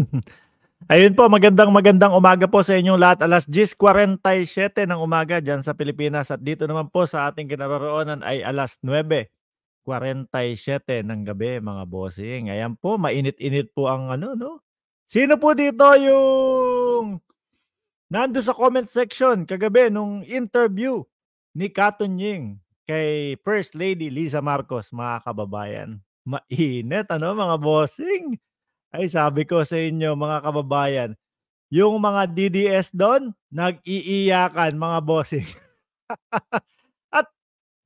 Ayun po, magandang magandang umaga po sa inyong lahat. Alas 10.47 ng umaga dyan sa Pilipinas at dito naman po sa ating kinaroroonan ay alas 9.47 ng gabi mga bossing. Ayan po, mainit-init po ang ano, no? Sino po dito yung nando sa comment section kagabi nung interview ni Katon Ying kay First Lady Lisa Marcos, mga kababayan. Mainit, ano mga bossing? Ay sabi ko sa inyo mga kababayan, yung mga DDS doon, nag-iiyakan mga bossing. At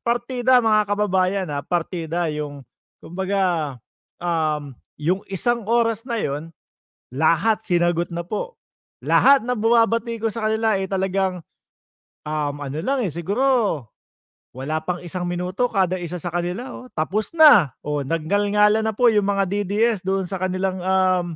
partida mga kababayan ha, ah, partida yung kumbaga um, yung isang oras na yon, lahat sinagot na po. Lahat na bumabati ko sa kanila eh talagang um, ano lang eh, siguro wala pang isang minuto kada isa sa kanila. Oh. Tapos na. Oh, naggalngala na po yung mga DDS doon sa kanilang um,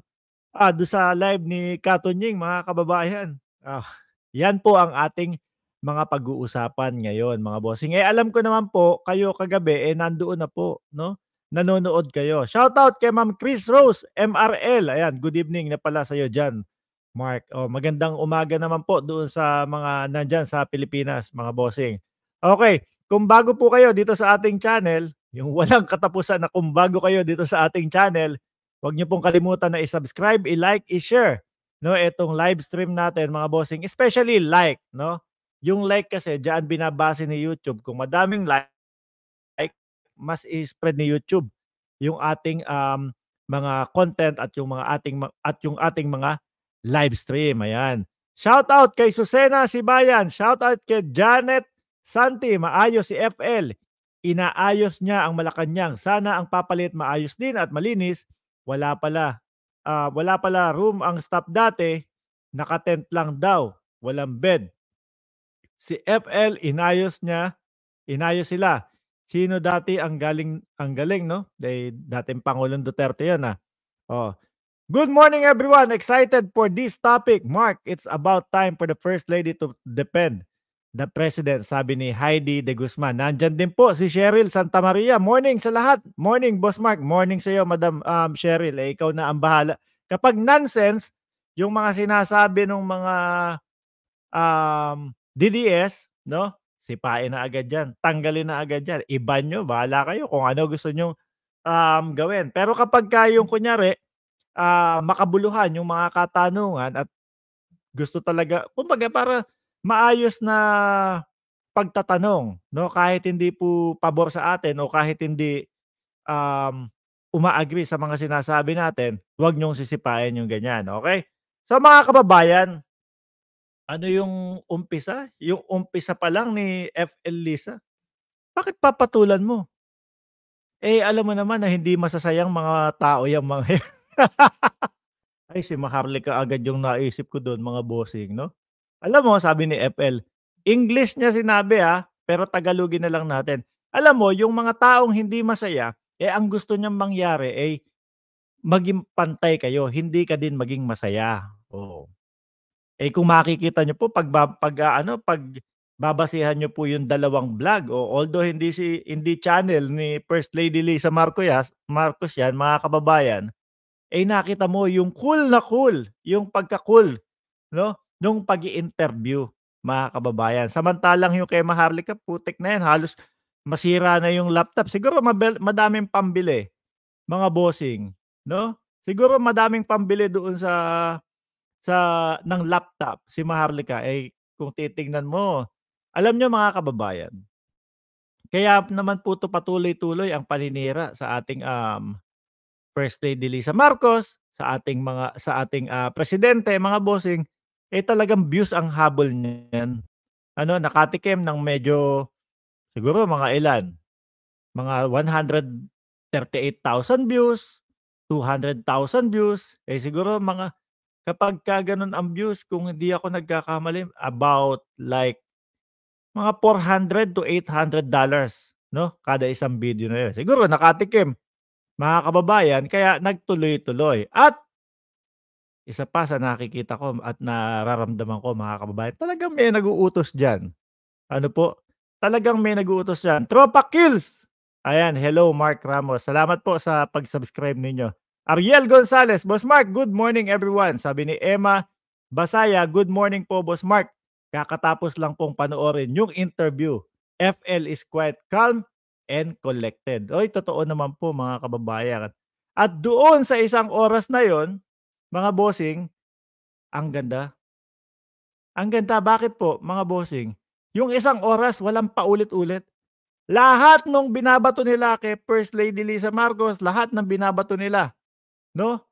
ah, doon sa live ni Katunying, mga kababayan. Ah, yan po ang ating mga pag-uusapan ngayon, mga bossing. Eh, alam ko naman po, kayo kagabi, eh, nandoon na po, no? Nanonood kayo. Shout out kay Ma'am Chris Rose, MRL. Ayan, good evening na pala sa'yo dyan, Mark. Oh, magandang umaga naman po doon sa mga nandyan sa Pilipinas, mga bossing. Okay, kung bago po kayo dito sa ating channel, yung walang katapusan na kung bago kayo dito sa ating channel, huwag niyo pong kalimutan na i-subscribe, i-like, i-share no etong live stream natin mga bossing, especially like, no? Yung like kasi diyan binabase ni YouTube kung madaming like, like mas i-spread ni YouTube yung ating um, mga content at yung mga ating at yung ating mga live stream. Ayan. Shout out kay Susena Sibayan, shout out kay Janet Santi, maayos si FL. Inaayos niya ang Malacanang. Sana ang papalit maayos din at malinis. Wala pala. Uh, wala pala room ang staff dati. Nakatent lang daw. Walang bed. Si FL, inayos niya. Inayos sila. Sino dati ang galing, ang galing, no? They, dating Pangulong Duterte yan, ah. Oh. Good morning, everyone. Excited for this topic. Mark, it's about time for the First Lady to depend the President, sabi ni Heidi De Guzman. Nandyan din po si Cheryl Santa Maria. Morning sa lahat. Morning, Boss Mark. Morning sa iyo, Madam um, Cheryl. Eh, ikaw na ang bahala. Kapag nonsense, yung mga sinasabi ng mga um, DDS, no? Sipain na agad yan. Tanggalin na agad yan. Iba nyo, bahala kayo kung ano gusto nyo um, gawin. Pero kapag kayong kunyari, uh, makabuluhan yung mga katanungan at gusto talaga, kumbaga para maayos na pagtatanong, no? Kahit hindi po pabor sa atin o kahit hindi um, umaagree sa mga sinasabi natin, huwag niyong sisipain yung ganyan, okay? So mga kababayan, ano yung umpisa? Yung umpisa pa lang ni FL Lisa. Bakit papatulan mo? Eh, alam mo naman na hindi masasayang mga tao yung mga Ay, si Maharlika agad yung naisip ko doon, mga bossing, no? Alam mo, sabi ni FL, English niya sinabi ha, ah, pero Tagalogin na lang natin. Alam mo, yung mga taong hindi masaya, eh ang gusto niyang mangyari ay eh, maging pantay kayo, hindi ka din maging masaya. Oo. Eh kung makikita niyo po pag pag ah, ano pag babasihan niyo po yung dalawang vlog o although hindi si hindi channel ni First Lady Lisa Marcos, Marcos yan mga kababayan, eh nakita mo yung cool na cool, yung pagka-cool, no? nung pag interview mga kababayan. Samantalang yung kay Maharlika, putik na yan, halos masira na yung laptop. Siguro mabel, madaming pambili, mga bossing, no? Siguro madaming pambili doon sa sa ng laptop si Maharlika eh kung titingnan mo. Alam niyo mga kababayan, kaya naman po to patuloy-tuloy ang paninira sa ating um, First Lady Lisa Marcos, sa ating mga sa ating uh, presidente, mga bossing eh talagang views ang habol niyan. Ano, nakatikim ng medyo, siguro mga ilan, mga 138,000 views, 200,000 views, eh siguro mga, kapag ka ganun ang views, kung hindi ako nagkakamali, about like mga 400 to 800 dollars no kada isang video na yun. Siguro nakatikim mga kababayan kaya nagtuloy-tuloy. At isa pa sa nakikita ko at nararamdaman ko mga kababayan, talagang may nag-uutos diyan. Ano po? Talagang may nag-uutos diyan. Tropa kills. Ayan, hello Mark Ramos. Salamat po sa pag-subscribe ninyo. Ariel Gonzalez, Boss Mark, good morning everyone. Sabi ni Emma Basaya, good morning po Boss Mark. Kakatapos lang pong panoorin yung interview. FL is quite calm and collected. Oy, totoo naman po mga kababayan. At doon sa isang oras na yon, mga bossing, ang ganda. Ang ganda, bakit po mga bossing? Yung isang oras, walang paulit-ulit. Lahat nung binabato nila kay First Lady Lisa Marcos, lahat ng binabato nila, no?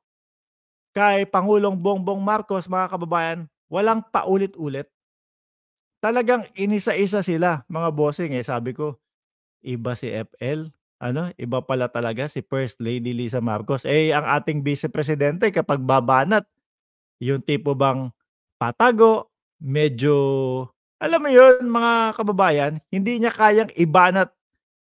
Kay Pangulong Bongbong Marcos, mga kababayan, walang paulit-ulit. Talagang inisa-isa sila, mga bossing eh, sabi ko. Iba si FL, ano, iba pala talaga si First Lady Lisa Marcos. Eh, ang ating Vice Presidente kapag babanat, yung tipo bang patago, medyo, alam mo yun mga kababayan, hindi niya kayang ibanat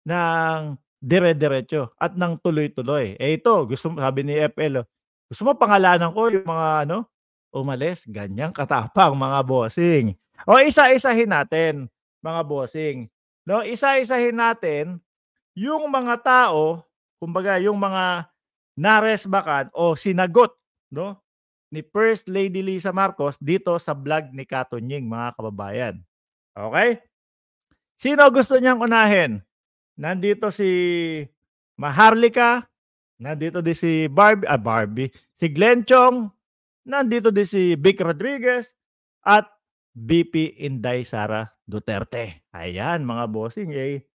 ng dire-diretso at ng tuloy-tuloy. Eh ito, gusto sabi ni FL, oh, gusto mo pangalanan ko yung mga ano, umalis, ganyang katapang mga bossing. O isa-isahin natin, mga bossing. No, isa-isahin natin yung mga tao, kumbaga yung mga naresbakan o sinagot no ni First Lady Lisa Marcos dito sa vlog ni Katonying mga kababayan. Okay? Sino gusto niyang unahin? Nandito si Maharlika, nandito din si Barbie, ah Barbie, si Glenn Chong, nandito din si Vic Rodriguez, at BP Inday Sara Duterte. Ayan mga bossing, eh.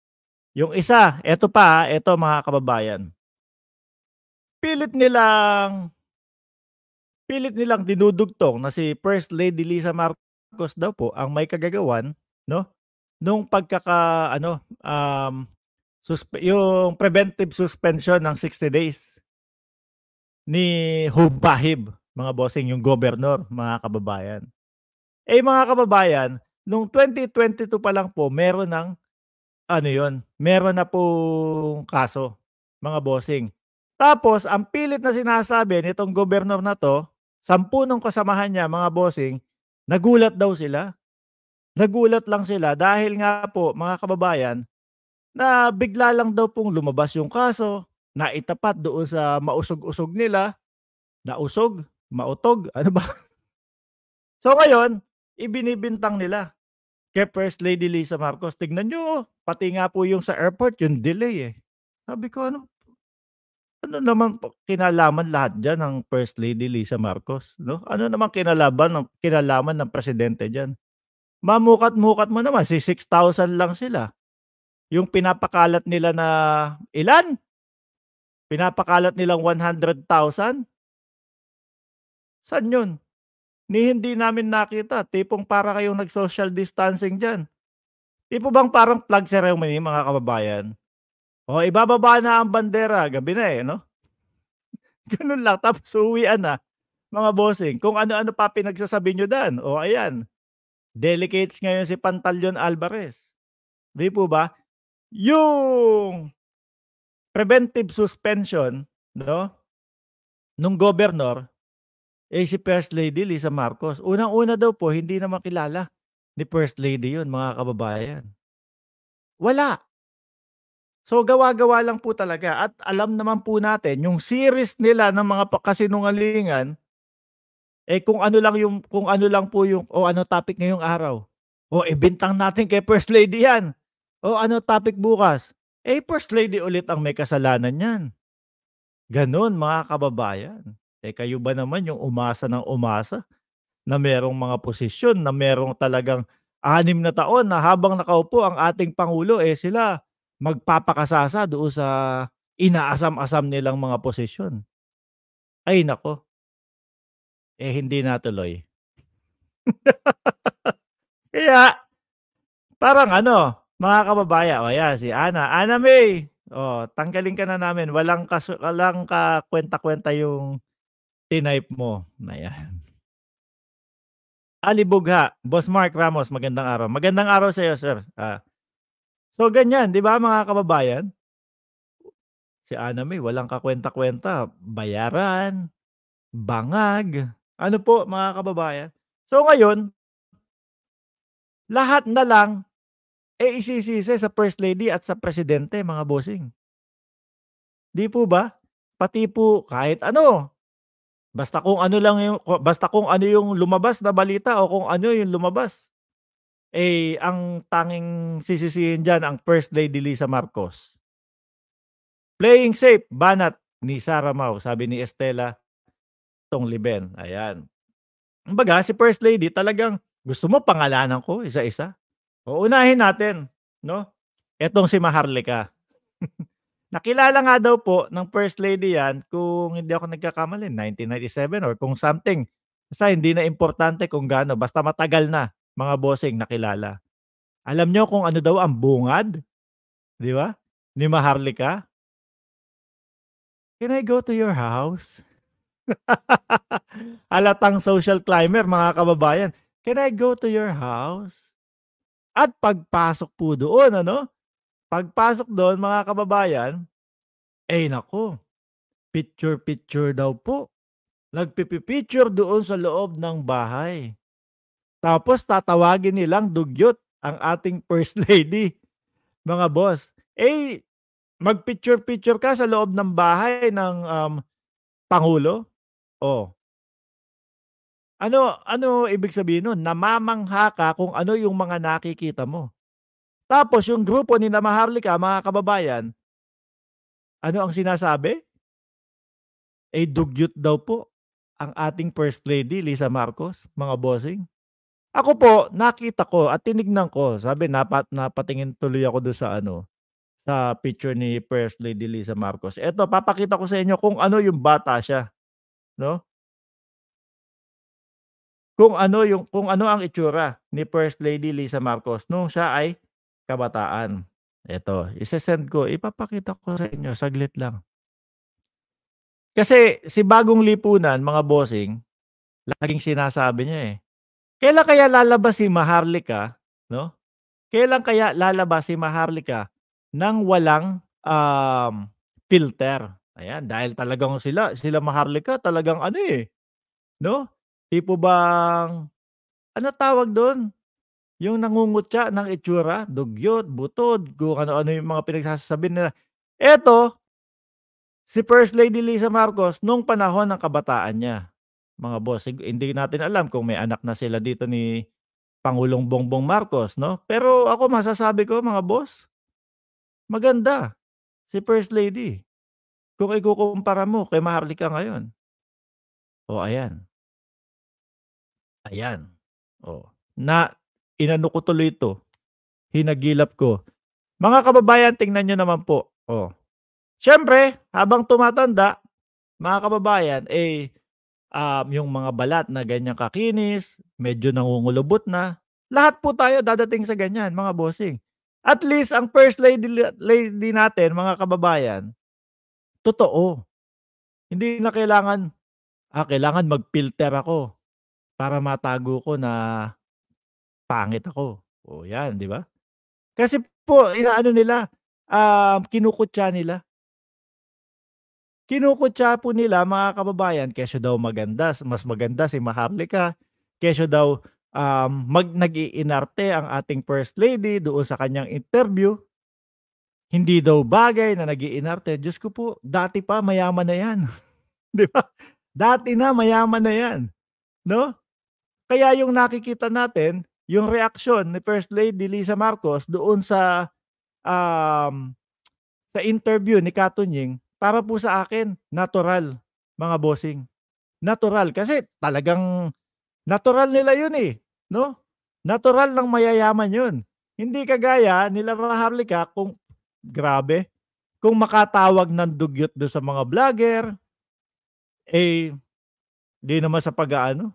Yung isa, eto pa, eto mga kababayan. Pilit nilang pilit nilang dinudugtong na si First Lady Lisa Marcos daw po ang may kagagawan, no? Nung pagkaka ano um suspe- yung preventive suspension ng 60 days ni Hubahib, mga bossing yung governor, mga kababayan. Eh mga kababayan, nung 2022 pa lang po, meron ng ano yon meron na pong kaso, mga bossing. Tapos ang pilit na sinasabi nitong gobernador na to, sampu nung kasamahan niya, mga bossing, nagulat daw sila. Nagulat lang sila dahil nga po, mga kababayan, na bigla lang daw pong lumabas yung kaso, naitapat doon sa mausog-usog nila, nausog, mautog, ano ba? so ngayon, ibinibintang nila Kay First Lady Lisa Marcos, tignan nyo, oh, pati nga po yung sa airport, yung delay eh. Sabi ko, ano, ano naman kinalaman lahat dyan ng First Lady Lisa Marcos? No? Ano naman kinalaban, kinalaman ng presidente dyan? Mamukat-mukat mo naman, si 6,000 lang sila. Yung pinapakalat nila na ilan? Pinapakalat nilang 100,000? Saan yun? ni hindi namin nakita. Tipong para kayong nag-social distancing dyan. Tipo bang parang flag ceremony mga kababayan? O ibababa na ang bandera, gabi na eh, no? Ganun lang, tapos uwian na, mga bossing. Kung ano-ano pa pinagsasabi nyo dan. O ayan, Delicates ngayon si Pantalyon Alvarez. Di po ba? Yung preventive suspension, no? Nung governor, eh si First Lady Lisa Marcos. Unang-una daw po, hindi na makilala ni First Lady 'yon, mga kababayan. Wala. So gawa-gawa lang po talaga at alam naman po natin yung series nila ng mga pakasinungalingan eh kung ano lang yung kung ano lang po yung o ano topic ngayong araw. O oh, ibintang natin kay First Lady yan. O ano topic bukas? Eh First Lady ulit ang may kasalanan niyan. Ganon mga kababayan. Eh kayo ba naman yung umasa ng umasa na merong mga posisyon, na merong talagang anim na taon na habang nakaupo ang ating Pangulo, eh sila magpapakasasa doon sa inaasam-asam nilang mga posisyon. Ay nako, eh hindi natuloy. Kaya, parang ano, mga kababaya, o yan, si Ana. Ana May, o, tanggalin ka na namin. Walang, kas- walang kakwenta-kwenta yung tinipe mo. Ayan. Alibugha. Boss Mark Ramos, magandang araw. Magandang araw sa iyo, sir. Ah. So, ganyan, di ba mga kababayan? Si Ana May, walang kakwenta-kwenta. Bayaran, bangag. Ano po, mga kababayan? So, ngayon, lahat na lang eh isisisi sa First Lady at sa Presidente, mga bossing. Di po ba? Pati po kahit ano, Basta kung ano lang yung basta kung ano yung lumabas na balita o kung ano yung lumabas. Eh ang tanging sisisihin diyan ang First Lady Lisa Marcos. Playing safe, banat ni Sara Mao, sabi ni Estela Tongliben. Ayan. Kumbaga, si First Lady talagang gusto mo pangalanan ko isa-isa. O unahin natin, no? Etong si Maharlika. Nakilala nga daw po ng First Lady yan kung hindi ako nagkakamali, 1997 or kung something. Kasi hindi na importante kung gaano, basta matagal na mga bossing nakilala. Alam nyo kung ano daw ang bungad? Di ba? Ni Maharlika? Can I go to your house? Alatang social climber, mga kababayan. Can I go to your house? At pagpasok po doon, ano? Pagpasok doon, mga kababayan, eh nako, picture-picture daw po. Nagpipipicture doon sa loob ng bahay. Tapos tatawagin nilang dugyot ang ating first lady, mga boss. Eh, magpicture-picture ka sa loob ng bahay ng um, Pangulo? Oh. Ano ano ibig sabihin nun? Namamangha ka kung ano yung mga nakikita mo. Tapos yung grupo ni Namaharlika, mga kababayan, ano ang sinasabi? Eh dugyot daw po ang ating First Lady, Lisa Marcos, mga bossing. Ako po, nakita ko at tinignan ko. Sabi, napat, napatingin tuloy ako doon sa ano, sa picture ni First Lady Lisa Marcos. Ito, papakita ko sa inyo kung ano yung bata siya. No? Kung ano yung kung ano ang itsura ni First Lady Lisa Marcos nung siya ay kabataan. Ito, isesend ko, ipapakita ko sa inyo, saglit lang. Kasi si bagong lipunan, mga bossing, laging sinasabi niya eh, kailan kaya lalabas si Maharlika, no? Kailan kaya lalabas si Maharlika nang walang um, filter? Ayan, dahil talagang sila, sila Maharlika, talagang ano eh, no? Tipo bang, ano tawag doon? Yung nangungutya ng itsura, dugyot, butod, kung ano-ano yung mga pinagsasabi nila. Eto, si First Lady Lisa Marcos nung panahon ng kabataan niya. Mga boss, hindi natin alam kung may anak na sila dito ni Pangulong Bongbong Marcos, no? Pero ako masasabi ko, mga boss, maganda si First Lady. Kung ikukumpara mo kay Maharlika ngayon. O, ayan. Ayan. O, na inano ko tuloy ito. Hinagilap ko. Mga kababayan, tingnan nyo naman po. Oh. Siyempre, habang tumatanda, mga kababayan, eh, um, yung mga balat na ganyan kakinis, medyo nangungulubot na, lahat po tayo dadating sa ganyan, mga bossing. At least, ang first lady, lady natin, mga kababayan, totoo. Hindi na kailangan, ah, kailangan mag-filter ako para matago ko na pangit ako. O yan, di ba? Kasi po, inaano nila, um, kinukutya nila. Kinukutya po nila, mga kababayan, kesyo daw maganda, mas maganda si Maharlika, kesyo daw um, mag nag ang ating First Lady doon sa kanyang interview. Hindi daw bagay na nag-iinarte. Diyos ko po, dati pa mayaman na yan. di ba? Dati na mayaman na yan. No? Kaya yung nakikita natin, yung reaction ni First Lady Lisa Marcos doon sa um, sa interview ni Katunying para po sa akin natural mga bossing. Natural kasi talagang natural nila yun eh, no? Natural ng mayayaman yun. Hindi kagaya nila Maharlika kung grabe, kung makatawag ng dugyot do sa mga vlogger, eh, di naman sa pag aano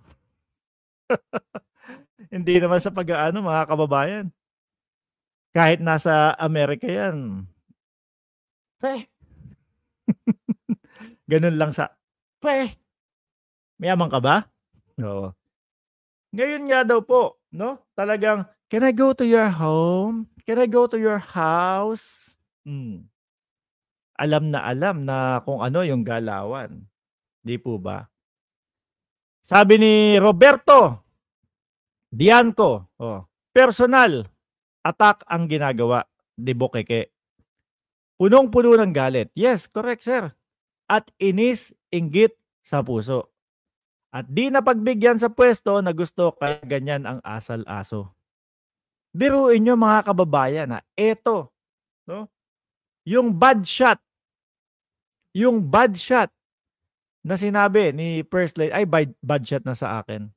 hindi naman sa pag-aano mga kababayan. Kahit nasa Amerika yan. Pre. Ganun lang sa, pre, mayaman ka ba? Oo. Ngayon nga daw po, no? Talagang, can I go to your home? Can I go to your house? Hmm. Alam na alam na kung ano yung galawan. Di po ba? Sabi ni Roberto, Dianco, oh, personal attack ang ginagawa ni Bokeke. Punong-puno ng galit. Yes, correct sir. At inis, inggit sa puso. At di na pagbigyan sa pwesto na gusto kaya ganyan ang asal-aso. Biruin nyo mga kababayan na eto, no? yung bad shot, yung bad shot na sinabi ni First Lady, ay bad, bad shot na sa akin.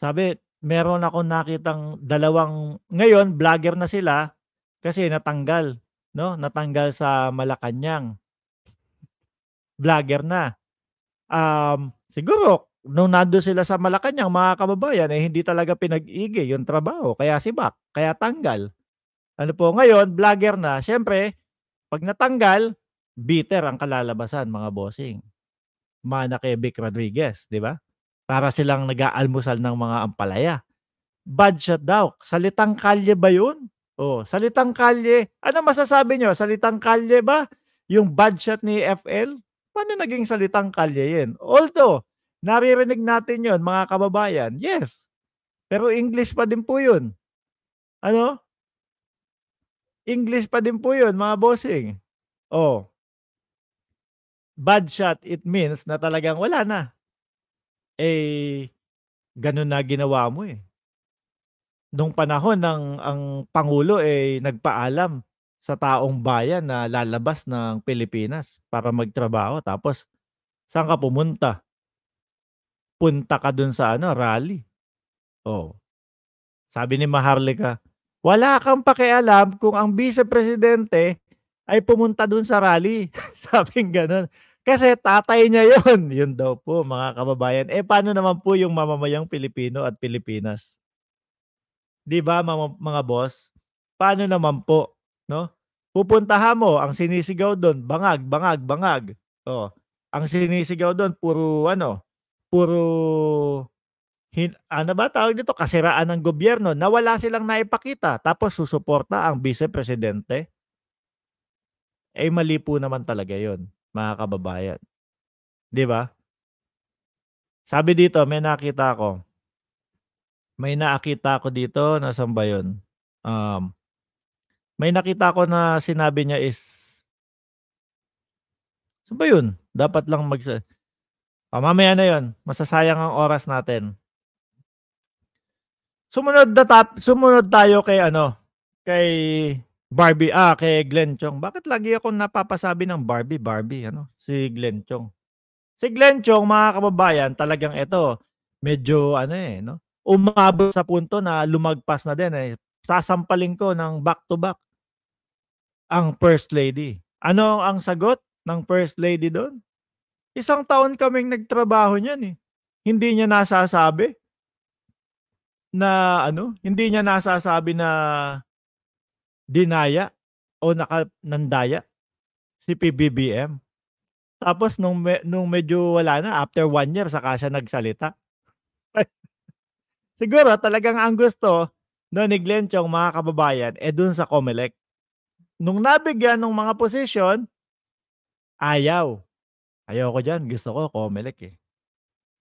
Sabi, meron ako nakitang dalawang, ngayon, vlogger na sila kasi natanggal, no? Natanggal sa Malacañang. Vlogger na. Um, siguro, nung nando sila sa Malacañang, mga kababayan, eh, hindi talaga pinag-igi yung trabaho. Kaya si Bak, kaya tanggal. Ano po, ngayon, vlogger na. Siyempre, pag natanggal, bitter ang kalalabasan, mga bossing. Mana kay Vic Rodriguez, di ba? Para silang nag-aalmusal ng mga ampalaya. Bad shot daw. Salitang kalye ba yun? Oh, salitang kalye. Ano masasabi nyo? Salitang kalye ba? Yung bad shot ni FL? Paano naging salitang kalye yun? Although, naririnig natin yon mga kababayan. Yes. Pero English pa din po yun. Ano? English pa din po yun, mga bossing. Oh. Bad shot, it means na talagang wala na. Eh, ganun na ginawa mo eh. Nung panahon ng ang pangulo eh nagpaalam sa taong bayan na lalabas ng Pilipinas para magtrabaho tapos saan ka pumunta? Punta ka dun sa ano, rally. Oh. Sabi ni Maharlika, wala kang pakialam kung ang vice presidente ay pumunta dun sa rally. Sabing ganun. Kasi tatay niya yon Yun daw po, mga kababayan. Eh, paano naman po yung mamamayang Pilipino at Pilipinas? Di ba, mga, mga boss? Paano naman po? No? Pupuntahan mo, ang sinisigaw doon, bangag, bangag, bangag. Oh, ang sinisigaw doon, puro ano, puro hin, ano ba tawag dito, kasiraan ng gobyerno, nawala silang naipakita, tapos susuporta ang vice presidente. Eh mali po naman talaga 'yon mga kababayan. 'Di ba? Sabi dito, may nakita ako. May nakita ako dito, na sambayon. Um, may nakita ako na sinabi niya is So 'yun? Dapat lang mag ah, na 'yon. Masasayang ang oras natin. Sumunod na tap, sumunod tayo kay ano, kay Barbie, ah, kay Glenn Chong. Bakit lagi ako napapasabi ng Barbie, Barbie, ano? Si Glenn Chong. Si Glenn Chong, mga kababayan, talagang ito, medyo, ano eh, no? Umabot sa punto na lumagpas na din eh. Sasampalin ko ng back-to-back ang First Lady. Ano ang sagot ng First Lady doon? Isang taon kaming nagtrabaho niyan eh. Hindi niya nasasabi na ano, hindi niya nasasabi na dinaya o naka si PBBM. Tapos nung me, nung medyo wala na after one year saka siya nagsalita. Siguro talagang ang gusto no ni Glenn Chong mga kababayan eh dun sa Comelec. Nung nabigyan ng mga posisyon, ayaw. Ayaw ko dyan. Gusto ko Comelec eh.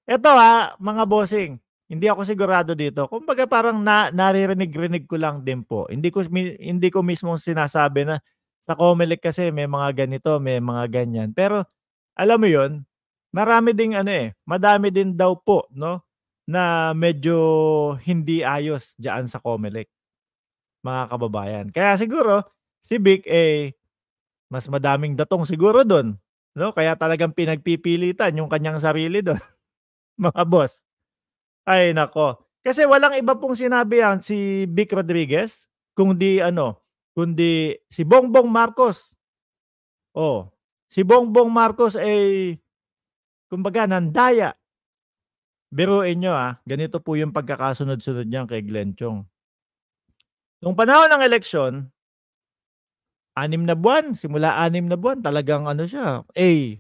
Ito ha, ah, mga bossing. Hindi ako sigurado dito. Kumbaga parang na, naririnig-rinig ko lang din po. Hindi ko hindi ko mismo sinasabi na sa Comelec kasi may mga ganito, may mga ganyan. Pero alam mo 'yon, marami ding ano eh, madami din daw po, no, na medyo hindi ayos diyan sa Comelec. Mga kababayan. Kaya siguro si Big eh, mas madaming datong siguro doon, no? Kaya talagang pinagpipilitan yung kanyang sarili doon. mga boss. Ay nako. Kasi walang iba pong sinabi yan si Vic Rodriguez kundi ano, kundi si Bongbong Marcos. Oh, si Bongbong Marcos ay kumbaga nandaya. Biruin nyo ah, ganito po yung pagkakasunod-sunod niyan kay Glenn Chong. Nung panahon ng eleksyon, anim na buwan, simula anim na buwan, talagang ano siya, eh,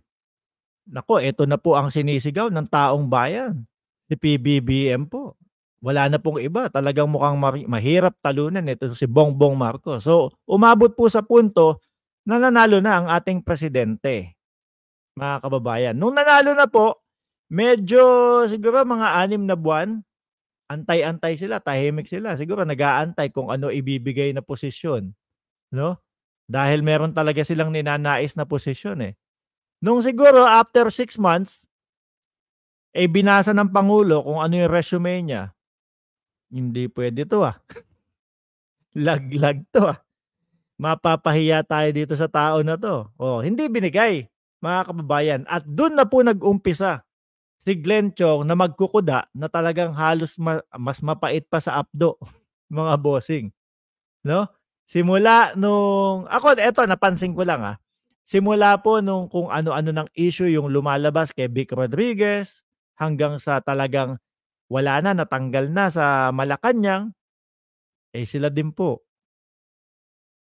nako, ito na po ang sinisigaw ng taong bayan si PBBM po. Wala na pong iba. Talagang mukhang mahirap talunan ito si Bongbong Marcos. So, umabot po sa punto na nanalo na ang ating presidente, mga kababayan. Nung nanalo na po, medyo siguro mga anim na buwan, antay-antay sila, tahimik sila. Siguro nag-aantay kung ano ibibigay na posisyon. No? Dahil meron talaga silang ninanais na posisyon eh. Nung siguro after six months, eh binasa ng Pangulo kung ano yung resume niya. Hindi pwede to ah. Laglag to ah. Mapapahiya tayo dito sa tao na to. Oh, hindi binigay mga kababayan. At doon na po nag-umpisa si Glenn Chong na magkukuda na talagang halos ma- mas mapait pa sa apdo mga bossing. No? Simula nung ako eto napansin ko lang ah simula po nung kung ano-ano ng issue yung lumalabas kay Vic Rodriguez, hanggang sa talagang wala na, natanggal na sa Malacanang, eh sila din po.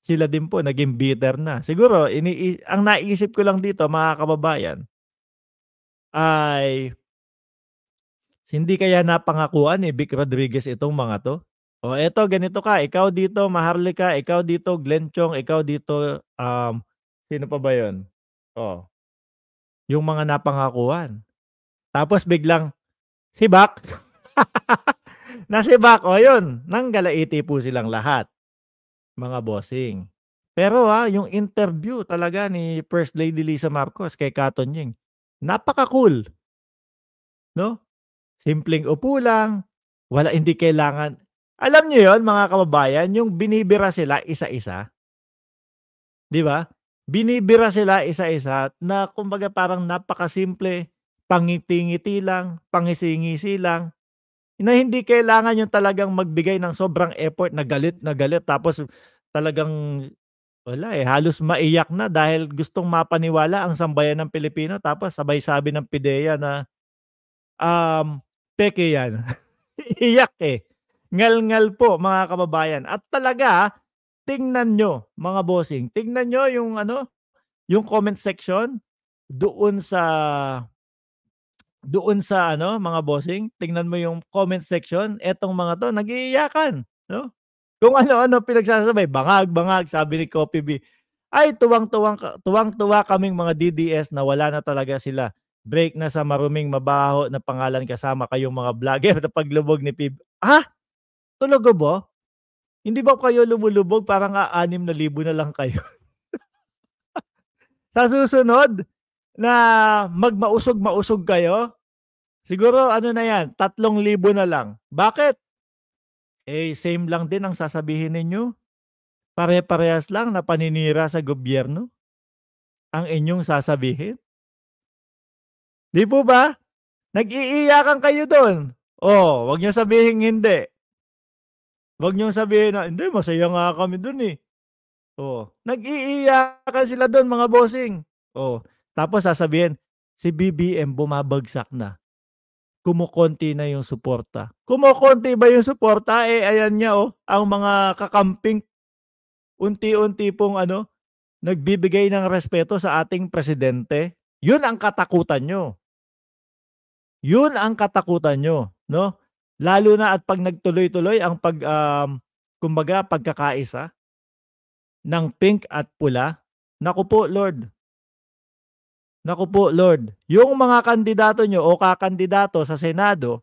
Sila din po, naging bitter na. Siguro, ini ang naisip ko lang dito, mga kababayan, ay hindi kaya napangakuan ni eh, Vic Rodriguez itong mga to? O eto, ganito ka, ikaw dito, Maharlika, ikaw dito, Glenn Chong, ikaw dito, um, sino pa ba yun? O, yung mga napangakuan. Tapos biglang, si Bak. na si Bak, o yun, nanggalaiti po silang lahat. Mga bossing. Pero ha, yung interview talaga ni First Lady Lisa Marcos kay Katon Ying, napaka-cool. No? Simpleng upo lang, wala hindi kailangan. Alam niyo 'yon mga kababayan, yung binibira sila isa-isa. 'Di ba? Binibira sila isa-isa na kumbaga parang napakasimple pangitingiti ngiti lang, pangisingisi lang, na hindi kailangan yung talagang magbigay ng sobrang effort na galit na galit tapos talagang wala eh, halos maiyak na dahil gustong mapaniwala ang sambayan ng Pilipino tapos sabay sabi ng PIDEA na um, peke yan. Iyak eh. Ngal-ngal po mga kababayan. At talaga, ah, tingnan nyo mga bossing, tingnan nyo yung ano, yung comment section doon sa doon sa ano, mga bossing, tingnan mo yung comment section, etong mga to nagiiyakan, no? Kung ano-ano pinagsasabay, bangag, bangag, sabi ni Copy B. Ay, tuwang-tuwang, tuwang-tuwa kaming mga DDS na wala na talaga sila. Break na sa maruming mabaho na pangalan kasama kayong mga vlogger na paglubog ni Pib. Ha? Tulog ba? Hindi ba kayo lumulubog? Parang a-anim ah, na libo na lang kayo. sa susunod, na magmausog-mausog kayo, siguro ano na yan, tatlong libo na lang. Bakit? Eh, same lang din ang sasabihin ninyo. Pare-parehas lang na paninira sa gobyerno ang inyong sasabihin. Di po ba? Nag-iiyakan kayo doon. Oh, wag niyo sabihin hindi. Wag niyo sabihin na, hindi, masaya nga kami doon eh. Oh, nag-iiyakan sila doon mga bossing. Oh, tapos sasabihin, si BBM bumabagsak na. Kumukonti na yung suporta. Kumukonti ba yung suporta? Eh, ayan niya oh, ang mga kakamping unti-unti pong ano, nagbibigay ng respeto sa ating presidente. Yun ang katakutan nyo. Yun ang katakutan nyo, no? Lalo na at pag nagtuloy-tuloy ang pag, um, kumbaga, pagkakaisa ng pink at pula. Naku po, Lord, Naku po, Lord, yung mga kandidato nyo o kakandidato sa Senado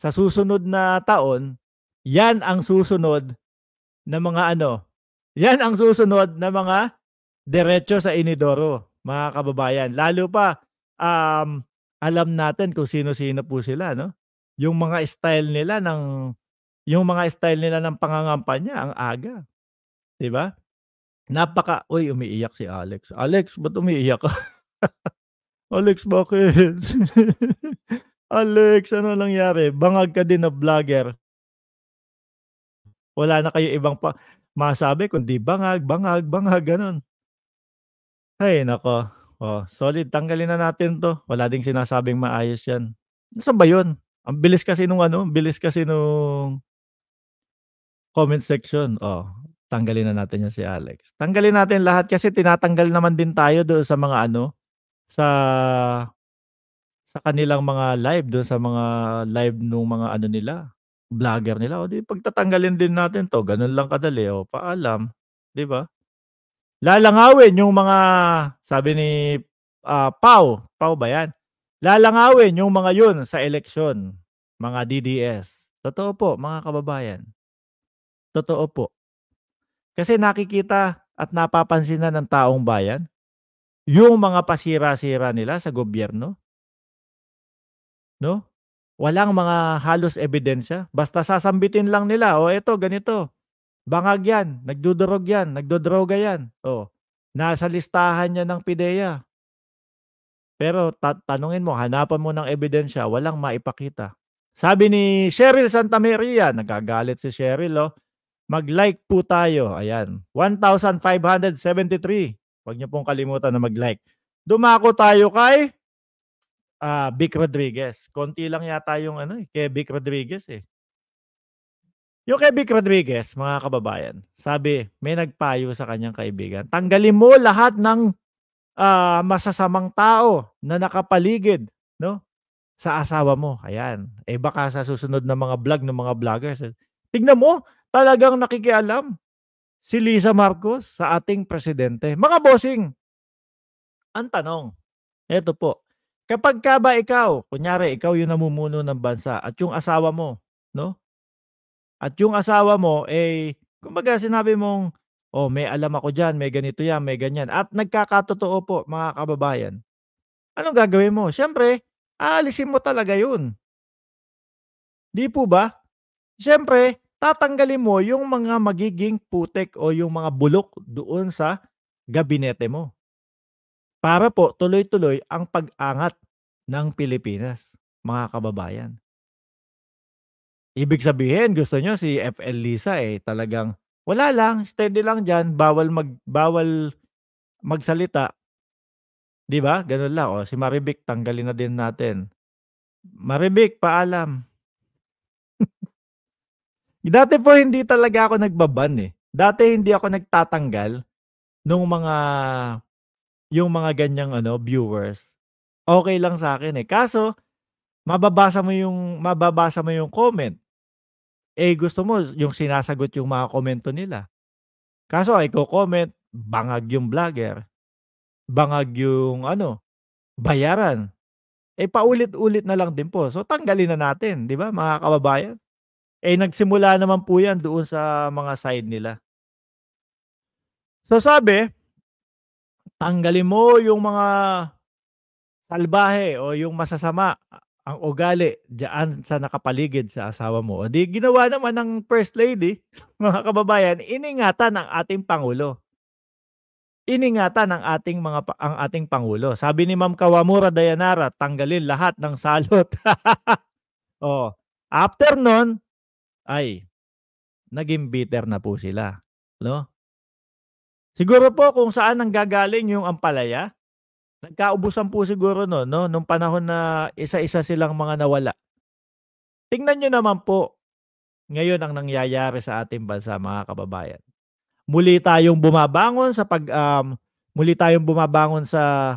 sa susunod na taon, yan ang susunod na mga ano, yan ang susunod na mga diretso sa Inidoro, mga kababayan. Lalo pa, um, alam natin kung sino-sino po sila, no? Yung mga style nila ng yung mga style nila ng pangangampanya ang aga. 'Di ba? Napaka, uy, umiiyak si Alex. Alex, ba't umiiyak ka? Alex, bakit? Alex, ano nangyari? Bangag ka din na vlogger. Wala na kayo ibang pa masabi kundi bangag, bangag, bangag, ganun. Ay, nako. Oh, solid, tanggalin na natin to. Wala ding sinasabing maayos yan. Saan ba yun? Ang bilis kasi nung ano, bilis kasi nung comment section. Oh, tanggalin na natin yan si Alex. Tanggalin natin lahat kasi tinatanggal naman din tayo doon sa mga ano, sa sa kanilang mga live doon sa mga live nung mga ano nila, vlogger nila. O di pagtatanggalin din natin 'to. Ganun lang kadali o paalam, 'di ba? Lalangawin yung mga sabi ni uh, ah, Pau, Pau ba 'yan? Lalangawin yung mga yun sa eleksyon, mga DDS. Totoo po, mga kababayan. Totoo po. Kasi nakikita at napapansin na ng taong bayan yung mga pasira-sira nila sa gobyerno? No? Walang mga halos ebidensya. Basta sasambitin lang nila, o oh, eto, ganito. Bangag yan, nagdudurog yan, nagdodroga yan. O, oh, nasa listahan niya ng PIDEA. Pero ta- tanungin mo, hanapan mo ng ebidensya, walang maipakita. Sabi ni Cheryl Santa Maria, nagagalit si Cheryl, oh, mag-like po tayo. Ayan, 1,573. Huwag niyo pong kalimutan na mag-like. Dumako tayo kay uh, Vic Rodriguez. Konti lang yata yung ano, eh, kay Vic Rodriguez eh. Yung kay Vic Rodriguez, mga kababayan, sabi, may nagpayo sa kanyang kaibigan, tanggalin mo lahat ng uh, masasamang tao na nakapaligid no sa asawa mo. Ayan. Eh baka sa susunod na mga vlog ng mga vloggers, tignan mo, talagang nakikialam si Lisa Marcos sa ating presidente. Mga bossing, ang tanong, eto po, kapag ka ba ikaw, kunyari ikaw yung namumuno ng bansa at yung asawa mo, no? At yung asawa mo, eh, kumbaga sinabi mong, oh, may alam ako dyan, may ganito yan, may ganyan. At nagkakatotoo po, mga kababayan. Anong gagawin mo? Siyempre, aalisin mo talaga yun. Di po ba? Siyempre, tatanggalin mo yung mga magiging putek o yung mga bulok doon sa gabinete mo. Para po tuloy-tuloy ang pag-angat ng Pilipinas, mga kababayan. Ibig sabihin, gusto nyo si FL Lisa eh talagang wala lang, steady lang diyan, bawal mag bawal magsalita. 'Di ba? Ganun lang oh. Si Maribic tanggalin na din natin. Maribic, paalam. Dati po hindi talaga ako nagbaban eh. Dati hindi ako nagtatanggal nung mga yung mga ganyang ano viewers. Okay lang sa akin eh. Kaso mababasa mo yung mababasa mo yung comment. Eh gusto mo yung sinasagot yung mga komento nila. Kaso ay ko comment bangag yung vlogger. Bangag yung ano bayaran. Eh paulit-ulit na lang din po. So tanggalin na natin, 'di ba, mga kababayan? Eh nagsimula naman po yan doon sa mga side nila. So sabi, tanggalin mo yung mga salbahe o yung masasama ang ugali diyan sa nakapaligid sa asawa mo. O di ginawa naman ng First Lady, mga kababayan, iningatan ang ating Pangulo. Iningatan ang ating mga ang ating pangulo. Sabi ni Ma'am Kawamura Dayanara, tanggalin lahat ng salot. oh, after noon, ay naging bitter na po sila. No? Siguro po kung saan ang gagaling yung ampalaya, nagkaubusan po siguro no, no nung panahon na isa-isa silang mga nawala. Tingnan nyo naman po ngayon ang nangyayari sa ating bansa mga kababayan. Muli tayong bumabangon sa pag um, muli tayong bumabangon sa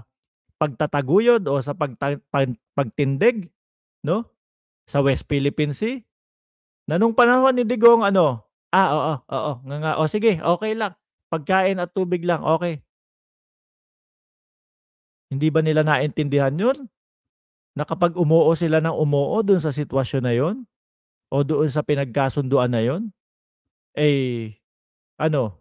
pagtataguyod o sa pagta- pag- pagtindig no? Sa West Philippine Sea na nung panahon ni Digong, ano, ah, oo, oo, nga nga, o sige, okay lang. Pagkain at tubig lang, okay. Hindi ba nila naintindihan yun? Na kapag umuo sila ng umuo doon sa sitwasyon na yun? O doon sa pinagkasunduan na yun? Eh, ano,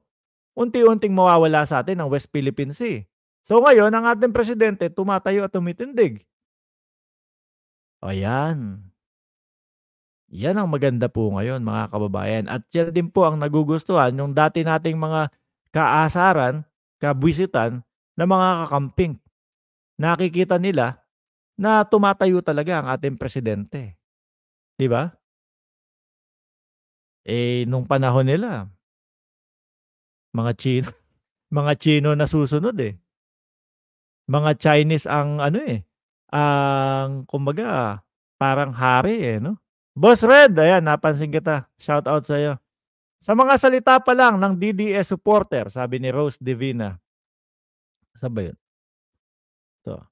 unti-unting mawawala sa atin ang West Philippine Sea. So ngayon, ang ating presidente tumatayo at tumitindig. O yan. Yan ang maganda po ngayon mga kababayan. At yan din po ang nagugustuhan yung dati nating mga kaasaran, kabwisitan na mga kakamping. Nakikita nila na tumatayo talaga ang ating presidente. 'Di ba? Eh nung panahon nila mga Chino, mga Chino na susunod eh. Mga Chinese ang ano eh, ang kumbaga parang hari eh, no? Boss Red, ayan, napansin kita. Shout out sa iyo. Sa mga salita pa lang ng DDS supporter, sabi ni Rose Divina. Saan ba yun? Ito.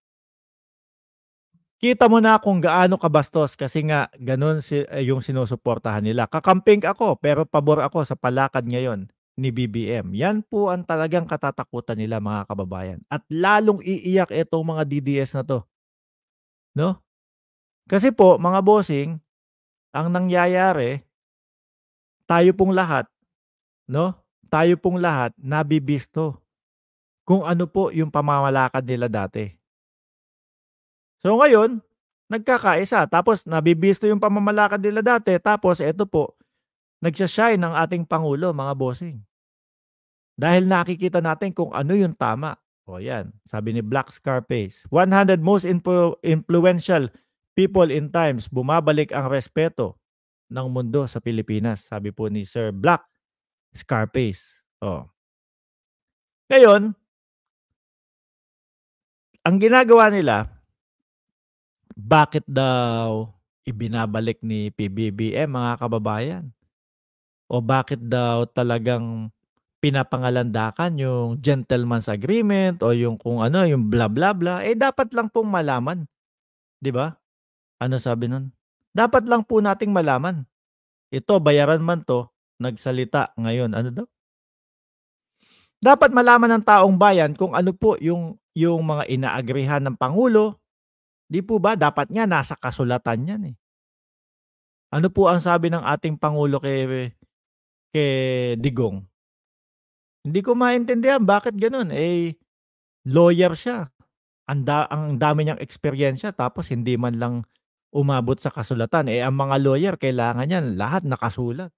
Kita mo na kung gaano kabastos kasi nga ganun si, eh, yung sinusuportahan nila. Kakamping ako pero pabor ako sa palakad ngayon ni BBM. Yan po ang talagang katatakutan nila mga kababayan. At lalong iiyak itong mga DDS na to. No? Kasi po mga bossing, ang nangyayari, tayo pong lahat, no? Tayo pong lahat nabibisto kung ano po yung pamamalakad nila dati. So ngayon, nagkakaisa. Tapos nabibisto yung pamamalakad nila dati. Tapos eto po, nagsashine ng ating Pangulo, mga bossing. Dahil nakikita natin kung ano yung tama. O yan, sabi ni Black Scarface. 100 most influ- influential people in times, bumabalik ang respeto ng mundo sa Pilipinas, sabi po ni Sir Black Scarface. Oh. Ngayon, ang ginagawa nila, bakit daw ibinabalik ni PBBM mga kababayan? O bakit daw talagang pinapangalandakan yung gentleman's agreement o yung kung ano, yung bla bla bla, eh dapat lang pong malaman. 'Di ba? Ano sabi nun? Dapat lang po nating malaman. Ito, bayaran man to, nagsalita ngayon. Ano daw? Dapat malaman ng taong bayan kung ano po yung, yung mga inaagrihan ng Pangulo. Di po ba? Dapat nga nasa kasulatan yan eh. Ano po ang sabi ng ating Pangulo kay, kay Digong? Hindi ko maintindihan bakit ganun. Eh, lawyer siya. Ang, da- ang dami niyang eksperyensya tapos hindi man lang umabot sa kasulatan. Eh, ang mga lawyer, kailangan yan, lahat nakasulat.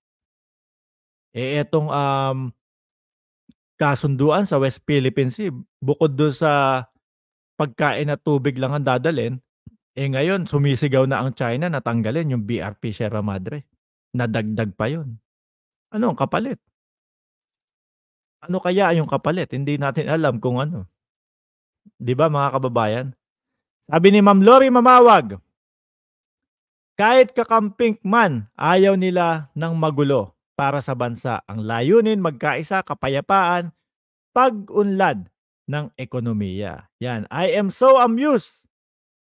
Eh, itong um, kasunduan sa West Philippine Sea, bukod doon sa pagkain at tubig lang ang dadalin, eh ngayon, sumisigaw na ang China na tanggalin yung BRP Sierra Madre. Nadagdag pa yon. Ano ang kapalit? Ano kaya yung kapalit? Hindi natin alam kung ano. 'Di ba mga kababayan? Sabi ni Ma'am Lori Mamawag, kahit kakampink man, ayaw nila ng magulo para sa bansa. Ang layunin magkaisa, kapayapaan, pag-unlad ng ekonomiya. Yan, I am so amused.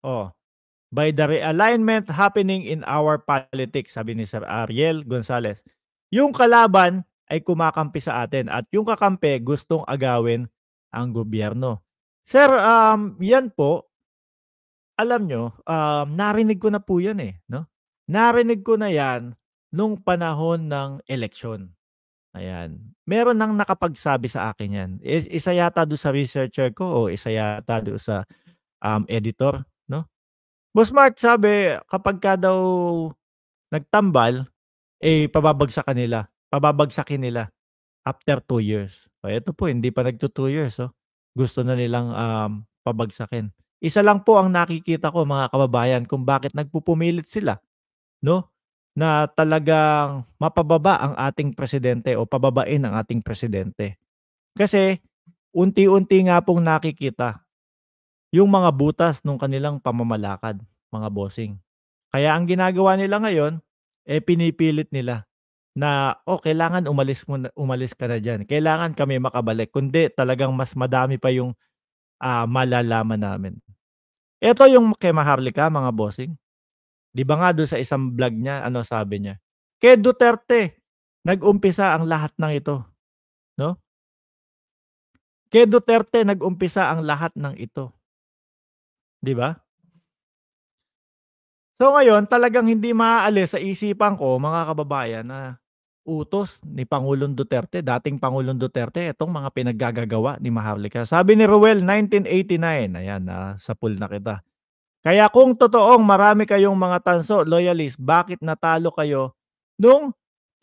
Oh, by the realignment happening in our politics, sabi ni Sir Ariel Gonzalez. Yung kalaban ay kumakampi sa atin at yung kakampi gustong agawin ang gobyerno. Sir, um, yan po alam nyo, um, narinig ko na po yan eh. No? Narinig ko na yan nung panahon ng eleksyon. Ayan. Meron nang nakapagsabi sa akin yan. Isa yata do sa researcher ko o isa yata do sa um, editor. No? Boss Mark sabi, kapag ka daw nagtambal, eh pababagsak kanila. Pababagsakin nila after 2 years. O ito po, hindi pa nagto 2 years. Oh. Gusto na nilang um, pabagsakin. Isa lang po ang nakikita ko mga kababayan kung bakit nagpupumilit sila no na talagang mapababa ang ating presidente o pababain ang ating presidente. Kasi unti-unti nga pong nakikita yung mga butas ng kanilang pamamalakad, mga bossing. Kaya ang ginagawa nila ngayon, eh pinipilit nila na oh kailangan umalis mo umalis ka na diyan. Kailangan kami makabalik. Kundi talagang mas madami pa yung uh, malalaman namin. Ito yung kay Maharlika, mga bossing. Di ba nga doon sa isang vlog niya, ano sabi niya? Kay Duterte, nag-umpisa ang lahat ng ito. No? Kay Duterte, nag-umpisa ang lahat ng ito. Di ba? So ngayon, talagang hindi maaalis sa isipan ko, mga kababayan, na utos ni Pangulong Duterte, dating Pangulong Duterte, itong mga pinaggagagawa ni Maharlika. Sabi ni Ruel, 1989, ayan, ah, sa pool na kita. Kaya kung totoong marami kayong mga tanso, loyalist, bakit natalo kayo noong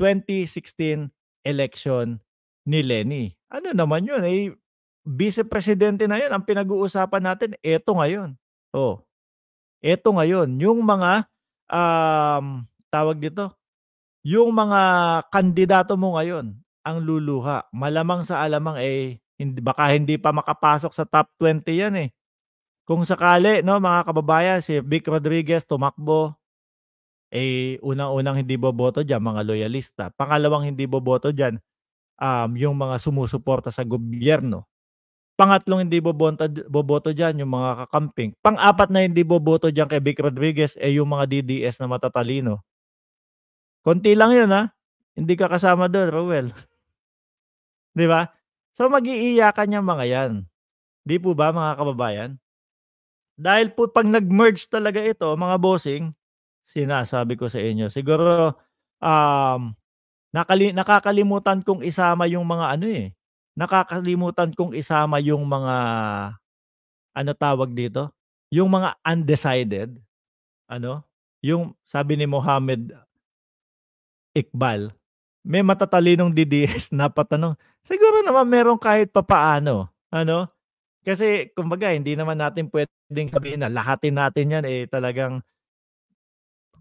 2016 election ni Lenny? Ano naman yun? Eh, vice-presidente na yun. Ang pinag-uusapan natin, eto ngayon. Oh, eto ngayon. Yung mga, um, tawag dito, yung mga kandidato mo ngayon ang luluha. Malamang sa alamang eh hindi, baka hindi pa makapasok sa top 20 yan eh. Kung sakali, no, mga kababayan, si Vic Rodriguez tumakbo, eh unang-unang hindi boboto diyan mga loyalista. Pangalawang hindi boboto diyan um, yung mga sumusuporta sa gobyerno. Pangatlong hindi boboto, boboto dyan, yung mga kakamping. Pang-apat na hindi boboto dyan kay Vic Rodriguez, eh yung mga DDS na matatalino. Konti lang yun ha. Hindi ka kasama doon, Rowell. Di ba? So mag-iiyakan niya mga yan. Di po ba mga kababayan? Dahil po pag nag-merge talaga ito, mga bossing, sinasabi ko sa inyo, siguro um, nakali- nakakalimutan kong isama yung mga ano eh. Nakakalimutan kong isama yung mga ano tawag dito? Yung mga undecided. Ano? Yung sabi ni Mohammed Iqbal, may matatalinong DDS na patanong. Siguro naman meron kahit papaano. Ano? Kasi kumbaga hindi naman natin pwedeng sabihin na lahatin natin 'yan eh talagang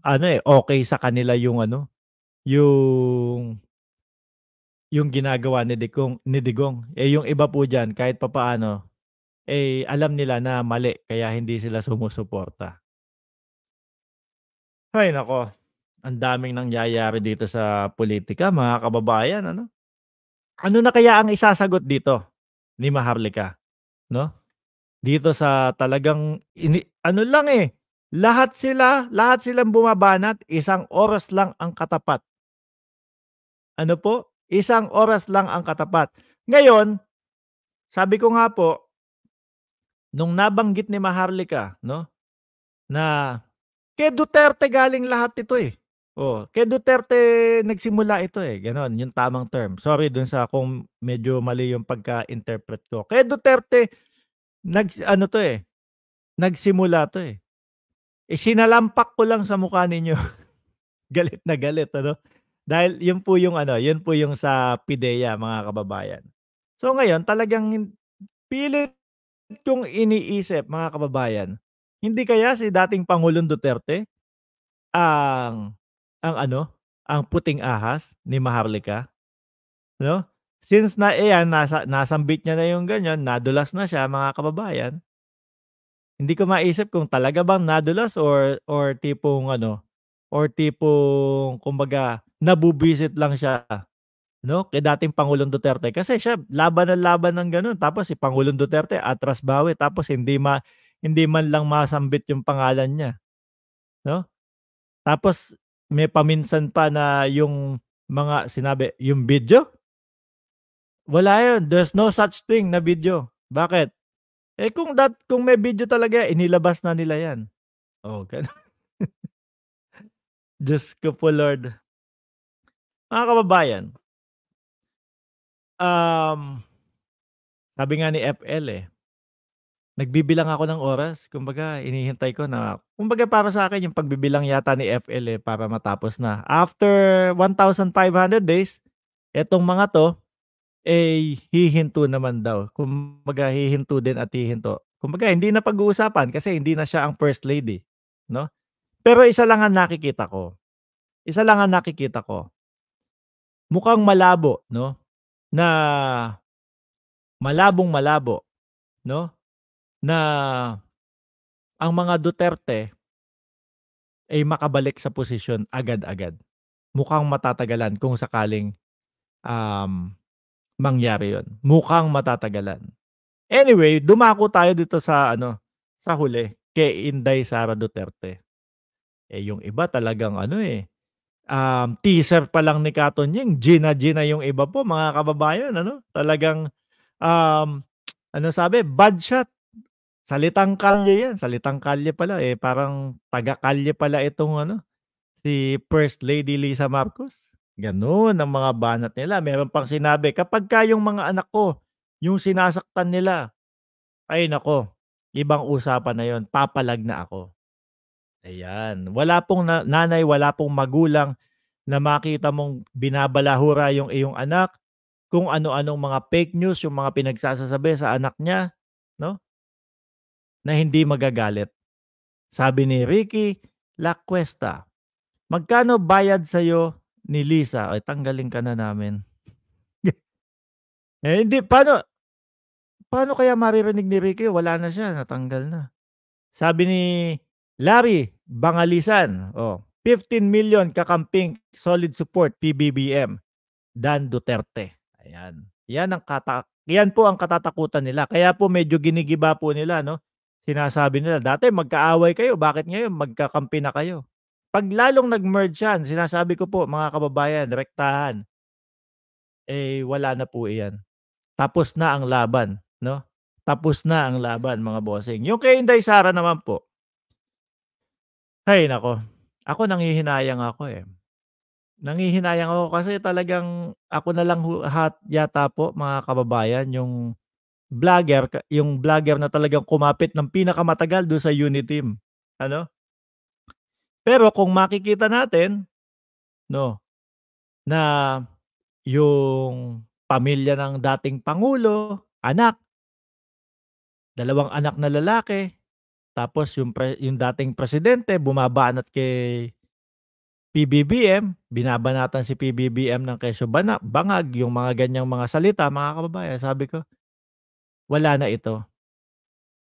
ano eh okay sa kanila yung ano yung yung ginagawa ni Digong ni Digong eh yung iba po diyan kahit papaano eh alam nila na mali kaya hindi sila sumusuporta. Hay nako. Ang daming nangyayari dito sa politika, mga kababayan, ano? Ano na kaya ang isasagot dito ni Maharlika? No? Dito sa talagang ini, ano lang eh, lahat sila, lahat silang bumabanat, isang oras lang ang katapat. Ano po? Isang oras lang ang katapat. Ngayon, sabi ko nga po, nung nabanggit ni Maharlika, no, na kay Duterte galing lahat ito eh. Oh, kay Duterte nagsimula ito eh. Ganon, yung tamang term. Sorry dun sa kung medyo mali yung pagka-interpret ko. Kay Duterte nag ano to eh. Nagsimula to eh. Eh sinalampak ko lang sa mukha ninyo. galit na galit ano. Dahil yun po yung ano, yun po yung sa PIDEA mga kababayan. So ngayon talagang pilit yung iniisip mga kababayan. Hindi kaya si dating Pangulong Duterte ang ang ano, ang puting ahas ni Maharlika. No? Since na iyan, eh, nasa, nasambit niya na yung ganyan, nadulas na siya mga kababayan. Hindi ko maiisip kung talaga bang nadulas or, or tipong ano, or tipong kumbaga nabubisit lang siya no kay dating Pangulong Duterte kasi siya laban na laban ng ganun tapos si Pangulong Duterte atras bawi tapos hindi ma hindi man lang masambit yung pangalan niya no tapos may paminsan pa na yung mga sinabi, yung video? Wala yun. There's no such thing na video. Bakit? Eh kung dat kung may video talaga, inilabas na nila 'yan. Oh, ganun. Diyos ko po, Lord. Mga kababayan, um, sabi nga ni FL eh, Nagbibilang ako ng oras, kumbaga hinihintay ko na kumbaga para sa akin yung pagbibilang yata ni FL eh, para matapos na. After 1,500 days, etong mga to, eh hihinto naman daw. Kumbaga hihinto din at hihinto. Kumbaga hindi na pag-uusapan kasi hindi na siya ang first lady, no? Pero isa lang ang nakikita ko. Isa lang ang nakikita ko. Mukhang malabo, no? Na malabong malabo, no? na ang mga Duterte ay makabalik sa posisyon agad-agad. Mukhang matatagalan kung sakaling um, mangyari yon. Mukhang matatagalan. Anyway, dumako tayo dito sa ano sa huli kay Inday Sara Duterte. Eh yung iba talagang ano eh um, teaser pa lang ni Katon Ying, Gina Gina yung iba po mga kababayan ano. Talagang um, ano sabi, bad shot Salitang kalye yan. Salitang kalye pala. Eh, parang taga-kalye pala itong ano, si First Lady Lisa Marcos. Ganun ang mga banat nila. Meron pang sinabi, kapag ka yung mga anak ko, yung sinasaktan nila, ay nako, ibang usapan na yon papalag na ako. Ayan. Wala pong na- nanay, wala pong magulang na makita mong binabalahura yung iyong anak, kung ano-anong mga fake news, yung mga pinagsasasabi sa anak niya, na hindi magagalit. Sabi ni Ricky La Cuesta, magkano bayad iyo ni Lisa? Ay, tanggalin ka na namin. eh, hindi, paano, paano kaya maririnig ni Ricky? Wala na siya, natanggal na. Sabi ni Larry Bangalisan, oh, 15 million kakamping solid support PBBM Dan Duterte. Ayan. Yan ang kata yan po ang katatakutan nila. Kaya po medyo ginigiba po nila no Sinasabi nila, dati magkaaway kayo, bakit ngayon magkakampi na kayo? Pag lalong nag-merge yan, sinasabi ko po mga kababayan, rektahan, eh wala na po iyan. Tapos na ang laban, no? Tapos na ang laban mga bossing. Yung kay Inday Sara naman po. Hay nako. Ako nanghihinayang ako eh nangihinayang ako kasi talagang ako na lang hat yata po mga kababayan yung vlogger, yung vlogger na talagang kumapit ng pinakamatagal doon sa team. Ano? Pero kung makikita natin, no, na yung pamilya ng dating Pangulo, anak, dalawang anak na lalaki, tapos yung, pre, yung dating presidente, bumabanat kay PBBM, binabanatan si PBBM ng Keso Bangag, yung mga ganyang mga salita, mga kababayan, sabi ko, wala na ito.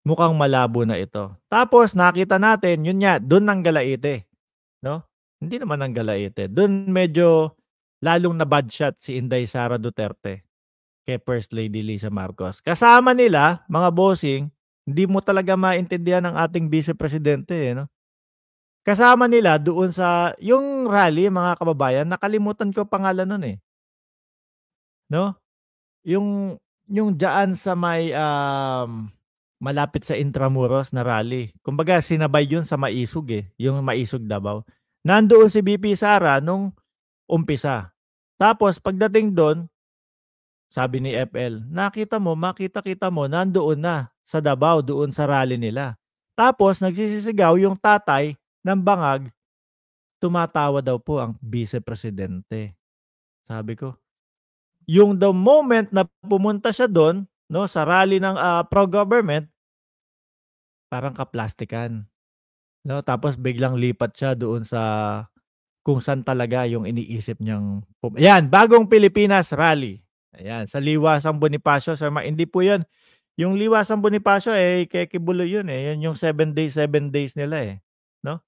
Mukhang malabo na ito. Tapos nakita natin, yun nga, doon ang galaite. No? Hindi naman ang galaite. Doon medyo lalong na bad shot si Inday Sara Duterte kay First Lady Lisa Marcos. Kasama nila, mga bossing, hindi mo talaga maintindihan ang ating vice-presidente. Eh, no? Kasama nila doon sa, yung rally, mga kababayan, nakalimutan ko pangalan nun eh. No? Yung yung diyan sa may um, malapit sa Intramuros na rally. Kumbaga sinabay yun sa Maisog eh, yung Maisog Davao. Nandoon si BP Sara nung umpisa. Tapos pagdating doon, sabi ni FL, nakita mo, makita-kita mo, nandoon na sa Davao, doon sa rally nila. Tapos nagsisisigaw yung tatay ng bangag, tumatawa daw po ang vice presidente. Sabi ko, yung the moment na pumunta siya doon, no, sa rally ng uh, pro-government, parang kaplastikan. No, tapos biglang lipat siya doon sa kung saan talaga yung iniisip niyang Ayan, bagong Pilipinas rally. Ayan, sa Liwasang Bonifacio, sir, ma- hindi po 'yun. Yung Liwasang Bonifacio eh kay 'yun eh. 'Yun yung 7 days 7 days nila eh, no?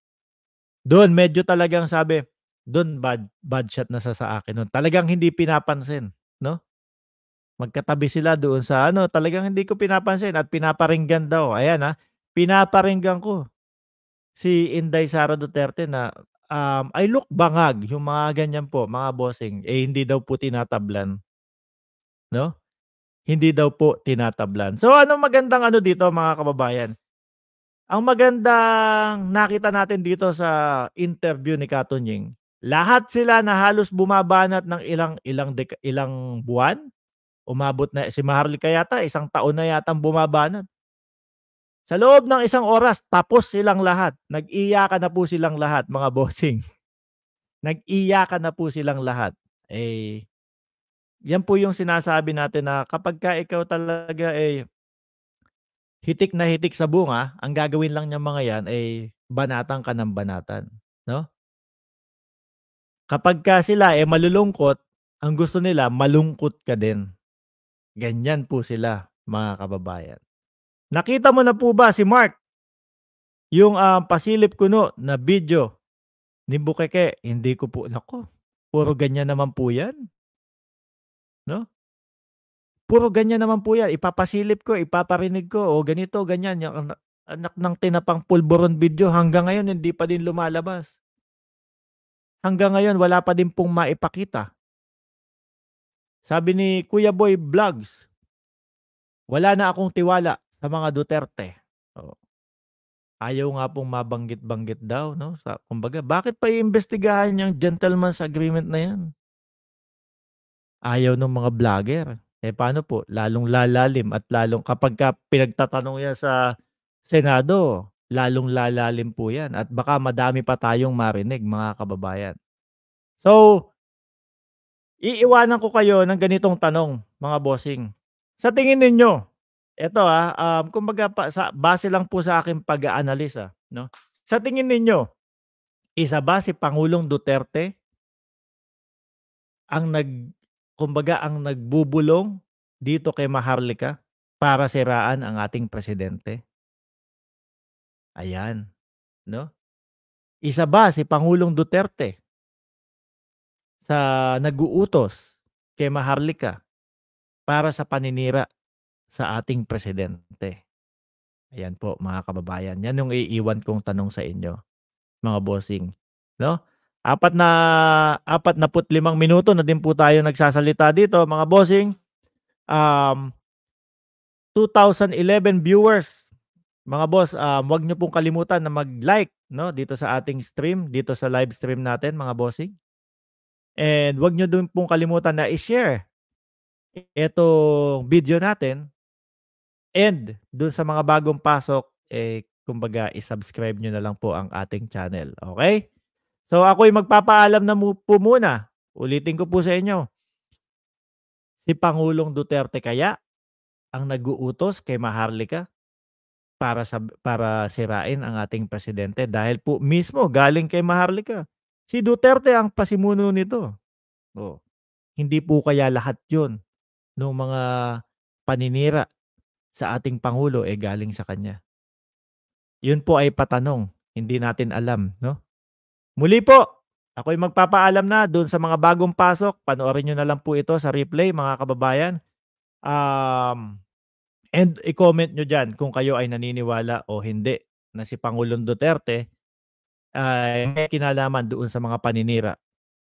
Doon medyo talagang sabi, doon bad bad shot na sa, sa akin noon. Talagang hindi pinapansin no? Magkatabi sila doon sa ano, talagang hindi ko pinapansin at pinaparinggan daw. Ayan ha, ah, pinaparinggan ko si Inday Sara Duterte na um, I look bangag, yung mga ganyan po, mga bossing, eh hindi daw po tinatablan. No? Hindi daw po tinatablan. So ano magandang ano dito mga kababayan? Ang magandang nakita natin dito sa interview ni Katunying, lahat sila na halos bumabanat ng ilang ilang deka, ilang buwan. Umabot na si Maharlika yata, isang taon na yata bumabanat. Sa loob ng isang oras, tapos silang lahat. Nag-iyakan na po silang lahat, mga bossing. Nag-iyakan na po silang lahat. Eh, yan po yung sinasabi natin na kapag ka ikaw talaga eh, hitik na hitik sa bunga, ang gagawin lang niya mga yan ay eh, banatan ka ng banatan. No? Kapag ka sila eh malulungkot, ang gusto nila malungkot ka din. Ganyan po sila, mga kababayan. Nakita mo na po ba si Mark? Yung uh, pasilip no, na video ni Bukeke, hindi ko po, nako, puro ganyan naman po yan. No? Puro ganyan naman po yan. Ipapasilip ko, ipaparinig ko, o ganito, ganyan. Yung ah, anak ng tinapang pulboron video hanggang ngayon hindi pa din lumalabas hanggang ngayon wala pa din pong maipakita. Sabi ni Kuya Boy Vlogs, wala na akong tiwala sa mga Duterte. Oh. Ayaw nga pong mabanggit-banggit daw. No? Sa, kumbaga, bakit pa iimbestigahan yung gentleman's agreement na yan? Ayaw ng mga vlogger. Eh paano po? Lalong lalalim at lalong kapag ka pinagtatanong yan sa Senado, lalong lalalim po yan at baka madami pa tayong marinig mga kababayan. So, iiwanan ko kayo ng ganitong tanong mga bossing. Sa tingin ninyo, ito ah, um, kumbaga pa, sa, base lang po sa aking pag-aanalisa. Ah, no? Sa tingin ninyo, isa ba si Pangulong Duterte ang nag, kumbaga ang nagbubulong dito kay Maharlika para siraan ang ating presidente? Ayan, no? Isa ba si Pangulong Duterte sa naguutos kay Maharlika para sa paninira sa ating presidente? Ayan po mga kababayan. Yan yung iiwan kong tanong sa inyo, mga bossing. No? Apat na apat na put limang minuto na din po tayo nagsasalita dito, mga bossing. Um, 2011 viewers mga boss, um, wag nyo pong kalimutan na mag-like no, dito sa ating stream, dito sa live stream natin mga bossing. And wag nyo din pong kalimutan na i-share itong video natin. And dun sa mga bagong pasok, eh, kumbaga, i-subscribe nyo na lang po ang ating channel. Okay? So ako'y magpapaalam na po muna. Ulitin ko po sa inyo. Si Pangulong Duterte kaya ang nag-uutos kay Maharlika para sa para sirain ang ating presidente dahil po mismo galing kay Maharlika. Si Duterte ang pasimuno nito. Oh. Hindi po kaya lahat 'yon ng mga paninira sa ating pangulo eh galing sa kanya. 'Yun po ay patanong, hindi natin alam, no? Muli po, ako'y magpapaalam na doon sa mga bagong pasok. Panoorin niyo na lang po ito sa replay, mga kababayan. Um, And i-comment nyo dyan kung kayo ay naniniwala o hindi na si Pangulong Duterte ay may kinalaman doon sa mga paninira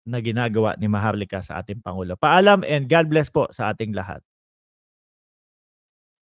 na ginagawa ni Maharlika sa ating Pangulo. Paalam and God bless po sa ating lahat.